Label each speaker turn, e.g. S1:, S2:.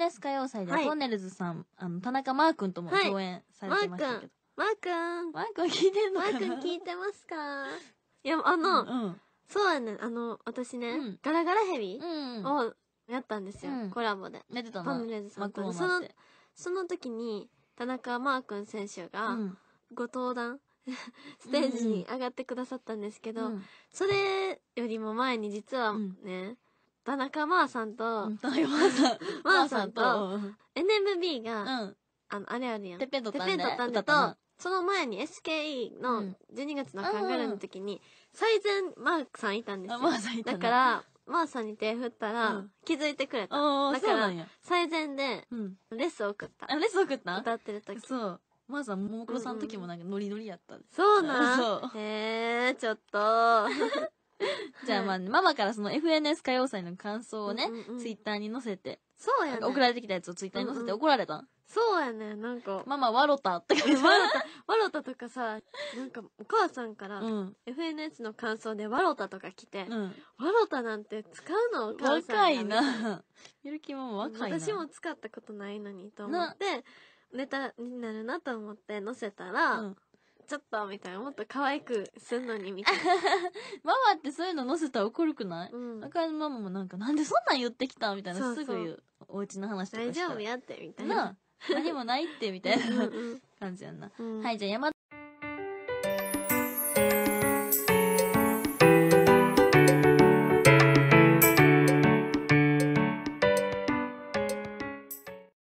S1: ネス歌謡祭でトンネルズさん、あの、田中マー君とも共演されてましたけど。マー君マー君聞いてんのマー君聞い
S2: てますかいや、あの、うん。そうやねあの、私ね、うんガラガラヘビをやったんですよ、うんコラボで。てたトンネルズさんと。その、その時に、田中マー君選手が、ご登壇、ステージに上がってくださったんですけど、うんそれよりも前に実はね、田中真央さんと、田中真央さんと、NMB が、あの、あれあるやん。てっぺんとったんだんとたと、その前に SKE の12月のカンガルーの時に、最善マークさんいたんですよ。さんいただから、マーさんに
S1: 手振ったら、気づいてくれた。だから、最善で、レッスン送った。レッスン送った歌ってる時。そう。マーさん、ももクロさんの時もなんかノリノリやった。そうなんそう。へえ、ちょっと。じゃんは、ママからその FNS 歌謡祭の感想をね、うんうん、ツイッターに載せて。そうやね。送られてきたやつをツイッターに載せて怒られた、うんうん、
S2: そうやね、なんか。ママ、ワロタ
S1: って感じ。とか
S2: さ、なんかお母さんから、うん、FNS の感想でワロタとか来て、うん、タなんて使うのお母さん。若いな。
S1: ゆるきママ若いな。私も
S2: 使ったことないのにと思って、ネタになるなと思って載せたら、うんちょっとみたい
S1: なもっと可愛くすんのにみたいな ママってそういうの載せたら怒るくない、うん、だからママもなんかなんでそんなん言ってきたみたいなすぐ言うお家の話とか大丈夫やっ
S2: てみたいな
S1: 何もないってみたいな感じやんな、うん、はいじゃあ山